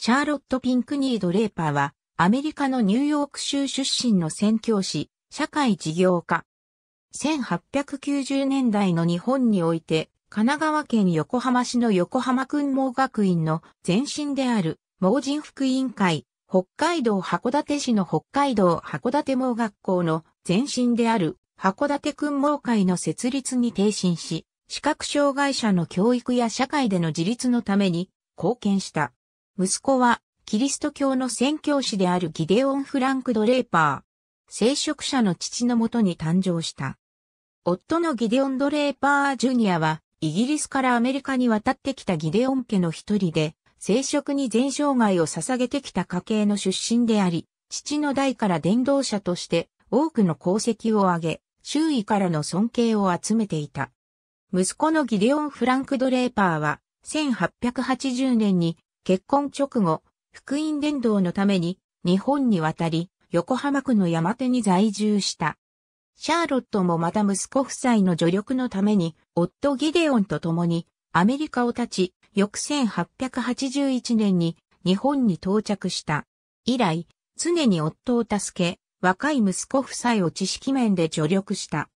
シャーロット・ピンクニード・レーパーは、アメリカのニューヨーク州出身の宣教師、社会事業家。1890年代の日本において、神奈川県横浜市の横浜君網学院の前身である、盲人副委員会、北海道函館市の北海道函館盲学校の前身である、函館君網会の設立に挺身し、視覚障害者の教育や社会での自立のために貢献した。息子は、キリスト教の宣教師であるギデオン・フランク・ドレーパー、聖職者の父のもとに誕生した。夫のギデオン・ドレーパー・ジュニアは、イギリスからアメリカに渡ってきたギデオン家の一人で、聖職に全生涯を捧げてきた家系の出身であり、父の代から伝道者として多くの功績を挙げ、周囲からの尊敬を集めていた。息子のギデオン・フランク・ドレーパーは、1880年に結婚直後、福音伝道のために日本に渡り、横浜区の山手に在住した。シャーロットもまた息子夫妻の助力のために、夫ギデオンと共にアメリカを立ち、翌1881年に日本に到着した。以来、常に夫を助け、若い息子夫妻を知識面で助力した。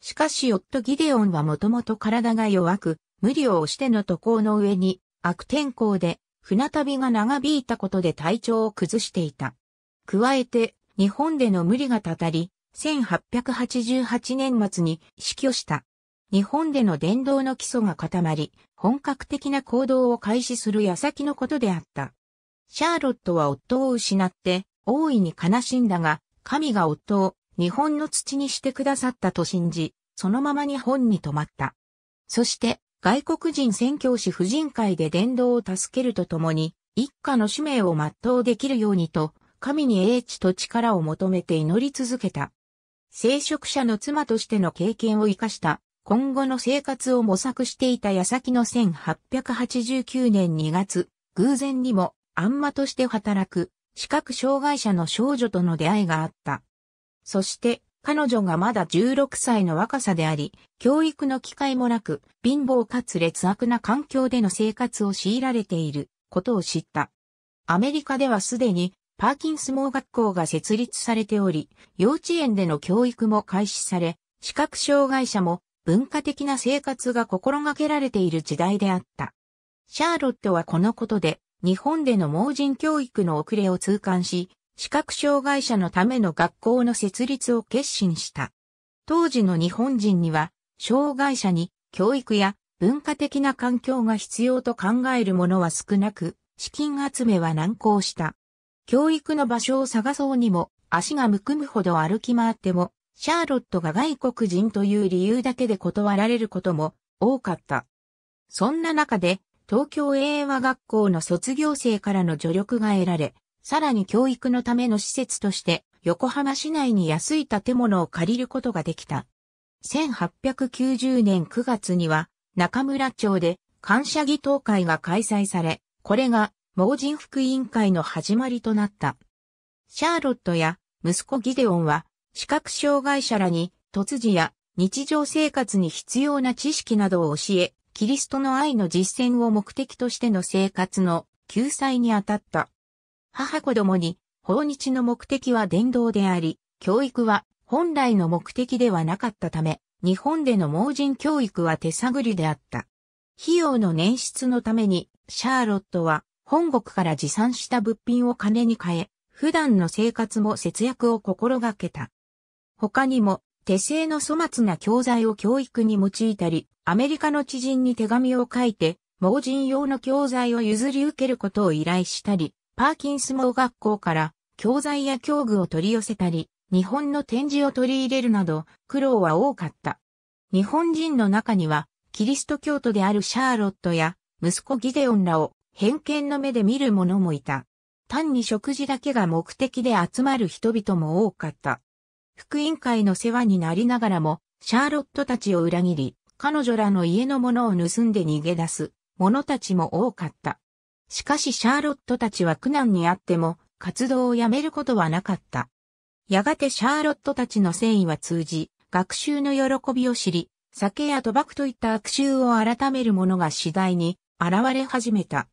しかし夫ギデオンはもともと体が弱く、無理をしての渡航の上に悪天候で船旅が長引いたことで体調を崩していた。加えて、日本での無理がたたり、1888年末に死去した。日本での伝道の基礎が固まり、本格的な行動を開始する矢先のことであった。シャーロットは夫を失って、大いに悲しんだが、神が夫を日本の土にしてくださったと信じ、そのまま日本に泊まった。そして、外国人宣教師婦人会で伝道を助けるとともに、一家の使命を全うできるようにと、神に英知と力を求めて祈り続けた。聖職者の妻としての経験を生かした今後の生活を模索していた矢先の1889年2月、偶然にも、あんまとして働く、視覚障害者の少女との出会いがあった。そして、彼女がまだ16歳の若さであり、教育の機会もなく、貧乏かつ劣悪な環境での生活を強いられていることを知った。アメリカではすでにパーキンス盲学校が設立されており、幼稚園での教育も開始され、視覚障害者も文化的な生活が心がけられている時代であった。シャーロットはこのことで、日本での盲人教育の遅れを痛感し、視覚障害者のための学校の設立を決心した。当時の日本人には、障害者に教育や文化的な環境が必要と考えるものは少なく、資金集めは難航した。教育の場所を探そうにも、足がむくむほど歩き回っても、シャーロットが外国人という理由だけで断られることも多かった。そんな中で、東京英和学校の卒業生からの助力が得られ、さらに教育のための施設として横浜市内に安い建物を借りることができた。1890年9月には中村町で感謝儀東会が開催され、これが盲人福委員会の始まりとなった。シャーロットや息子ギデオンは視覚障害者らに突如や日常生活に必要な知識などを教え、キリストの愛の実践を目的としての生活の救済に当たった。母子供に、訪日の目的は伝道であり、教育は本来の目的ではなかったため、日本での盲人教育は手探りであった。費用の捻出のために、シャーロットは本国から持参した物品を金に変え、普段の生活も節約を心がけた。他にも、手製の粗末な教材を教育に用いたり、アメリカの知人に手紙を書いて、盲人用の教材を譲り受けることを依頼したり、パーキンス盲学校から教材や教具を取り寄せたり、日本の展示を取り入れるなど苦労は多かった。日本人の中には、キリスト教徒であるシャーロットや息子ギデオンらを偏見の目で見る者もいた。単に食事だけが目的で集まる人々も多かった。副委員会の世話になりながらも、シャーロットたちを裏切り、彼女らの家のものを盗んで逃げ出す者たちも多かった。しかしシャーロットたちは苦難にあっても活動をやめることはなかった。やがてシャーロットたちの誠意は通じ、学習の喜びを知り、酒や賭博といった悪臭を改める者が次第に現れ始めた。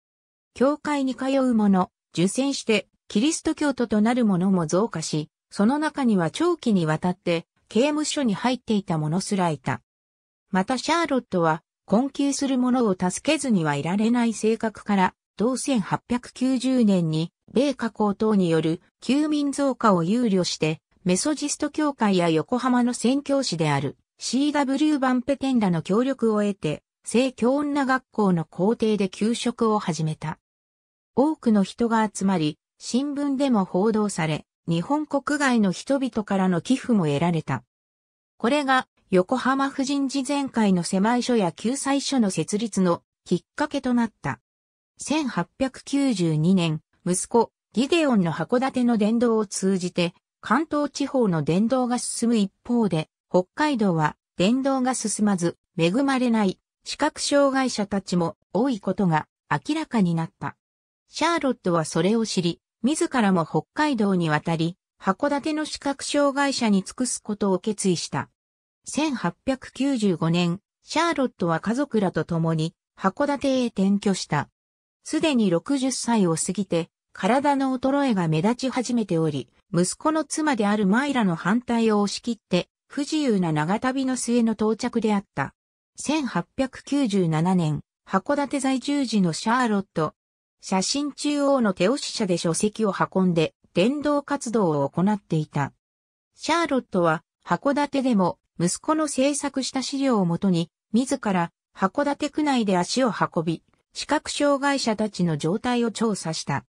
教会に通う者、受選してキリスト教徒となる者も増加し、その中には長期にわたって刑務所に入っていた者すらいた。またシャーロットは困窮する者を助けずにはいられない性格から同1890年に、米加工等による休民増加を憂慮して、メソジスト協会や横浜の宣教師である CW バンペテンらの協力を得て、聖教女学校の校庭で給食を始めた。多くの人が集まり、新聞でも報道され、日本国外の人々からの寄付も得られた。これが横浜婦人事前会の狭い書や救済書の設立のきっかけとなった。1892年、息子、ギデオンの函館の伝道を通じて、関東地方の伝道が進む一方で、北海道は伝道が進まず、恵まれない視覚障害者たちも多いことが明らかになった。シャーロットはそれを知り、自らも北海道に渡り、函館の視覚障害者に尽くすことを決意した。1895年、シャーロットは家族らと共に函館へ転居した。すでに60歳を過ぎて、体の衰えが目立ち始めており、息子の妻であるマイラの反対を押し切って、不自由な長旅の末の到着であった。1897年、函館在住時のシャーロット。写真中央の手押し車で書籍を運んで、伝道活動を行っていた。シャーロットは、函館でも、息子の制作した資料をもとに、自ら、函館区内で足を運び、視覚障害者たちの状態を調査した。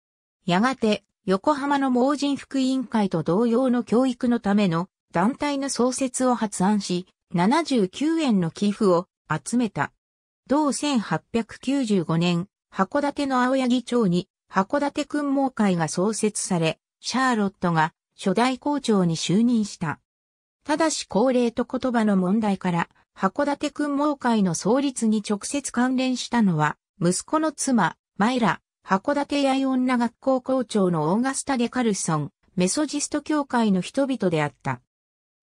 やがて、横浜の盲人福委員会と同様の教育のための団体の創設を発案し、79円の寄付を集めた。同1895年、函館の青柳町に函館訓盲会が創設され、シャーロットが初代校長に就任した。ただし高齢と言葉の問題から、函館訓盲会の創立に直接関連したのは、息子の妻、マイラ、函館八重女学校校長のオーガスタ・デカルソン、メソジスト教会の人々であった。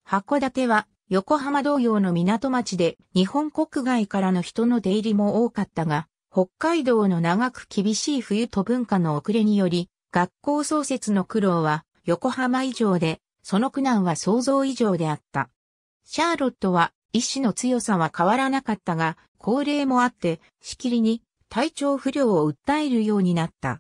函館は横浜同様の港町で日本国外からの人の出入りも多かったが、北海道の長く厳しい冬と文化の遅れにより、学校創設の苦労は横浜以上で、その苦難は想像以上であった。シャーロットは意志の強さは変わらなかったが、高齢もあって、しきりに体調不良を訴えるようになった。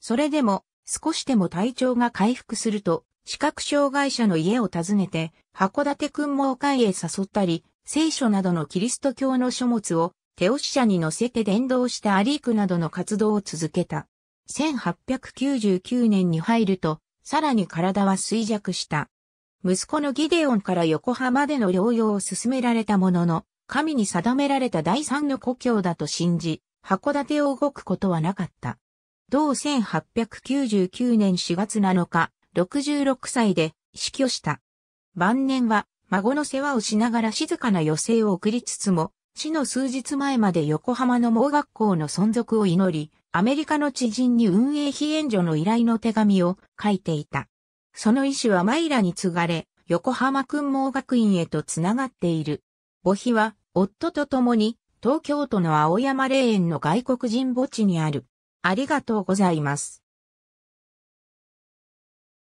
それでも、少しでも体調が回復すると、視覚障害者の家を訪ねて、函館君も会へ誘ったり、聖書などのキリスト教の書物を手押し車に乗せて伝道してアリークなどの活動を続けた。1899年に入ると、さらに体は衰弱した。息子のギデオンから横浜での療養を勧められたものの、神に定められた第三の故郷だと信じ、函館を動くことはなかった。同1899年4月7日、66歳で死去した。晩年は孫の世話をしながら静かな余生を送りつつも、死の数日前まで横浜の盲学校の存続を祈り、アメリカの知人に運営費援助の依頼の手紙を書いていた。その意思はマイラに継がれ、横浜君盲学院へとつながっている。母妃は、夫と共に東京都の青山霊園の外国人墓地にある。ありがとうございます。